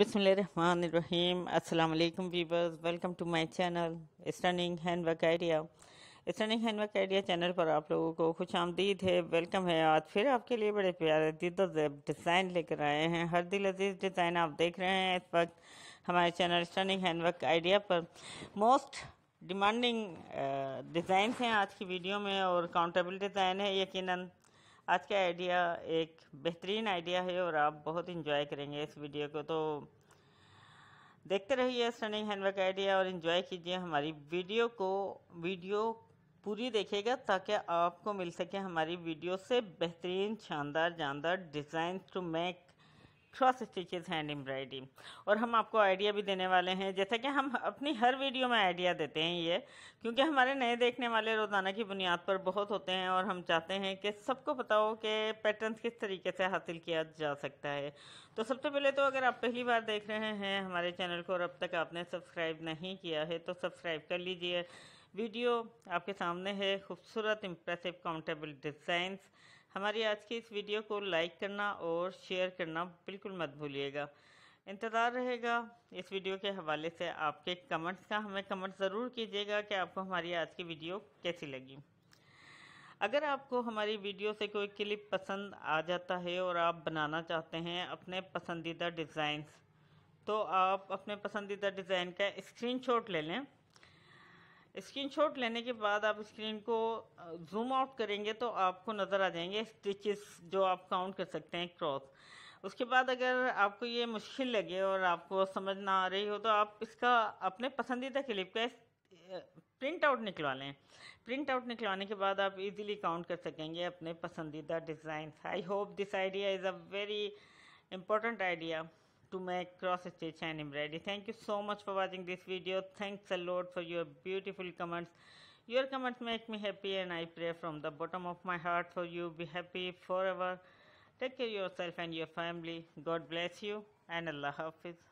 बिसमीम अल्लाम viewers welcome to my channel stunning handwork idea stunning handwork idea channel पर आप लोगों को खुश आमदीद है वेलकम है आज फिर आपके लिए बड़े प्यारे दिदोजैब डिज़ाइन लेकर आए हैं हर दिल अजीज़ डिज़ाइन आप देख रहे हैं इस वक्त हमारे चैनल स्टनिंग हैंडवर्क आइडिया पर मोस्ट डिमांडिंग डिज़ाइन हैं आज की वीडियो में और काउंटेबल डिज़ाइन है यकीन आज का आइडिया एक बेहतरीन आइडिया है और आप बहुत इन्जॉय करेंगे इस वीडियो को तो देखते रहिए स्टनिंग हैंडवर्क आइडिया और इन्जॉय कीजिए हमारी वीडियो को वीडियो पूरी देखेगा ताकि आपको मिल सके हमारी वीडियो से बेहतरीन शानदार जानदार design to make cross stitches hand embroidery और हम आपको आइडिया भी देने वाले हैं जैसा कि हम अपनी हर वीडियो में आइडिया देते हैं ये क्योंकि हमारे नए देखने वाले रोज़ाना की बुनियाद पर बहुत होते हैं और हम चाहते हैं कि सबको बताओ कि पैटर्न किस तरीके से हासिल किया जा सकता है तो सबसे पहले तो अगर आप पहली बार देख रहे हैं हमारे चैनल को और अब तक आपने सब्सक्राइब नहीं किया है तो सब्सक्राइब कर लीजिए वीडियो आपके सामने है खूबसूरत इम्प्रेसिव काउंटेबल डिज़ाइंस हमारी आज की इस वीडियो को लाइक करना और शेयर करना बिल्कुल मत भूलिएगा इंतज़ार रहेगा इस वीडियो के हवाले से आपके कमेंट्स का हमें कमेंट ज़रूर कीजिएगा कि आपको हमारी आज की वीडियो कैसी लगी अगर आपको हमारी वीडियो से कोई क्लिप पसंद आ जाता है और आप बनाना चाहते हैं अपने पसंदीदा डिज़ाइंस तो आप अपने पसंदीदा डिज़ाइन का स्क्रीनशॉट ले लें स्क्रीनशॉट लेने के बाद आप स्क्रीन को जूम आउट करेंगे तो आपको नज़र आ जाएंगे स्टिचेस जो आप काउंट कर सकते हैं क्रॉस उसके बाद अगर आपको ये मुश्किल लगे और आपको समझ ना आ रही हो तो आप इसका अपने पसंदीदा क्लिप का प्रिंट आउट निकलवा लें प्रिंट आउट निकलवाने के बाद आप इजीली काउंट कर सकेंगे अपने पसंदीदा design I hope this idea is a very important idea to make cross stitch and embroidery thank you so much for watching this video thanks a lot for your beautiful comments your comments make me happy and i pray from the bottom of my heart for you be happy forever take care yourself and your family god bless you and allah hafiz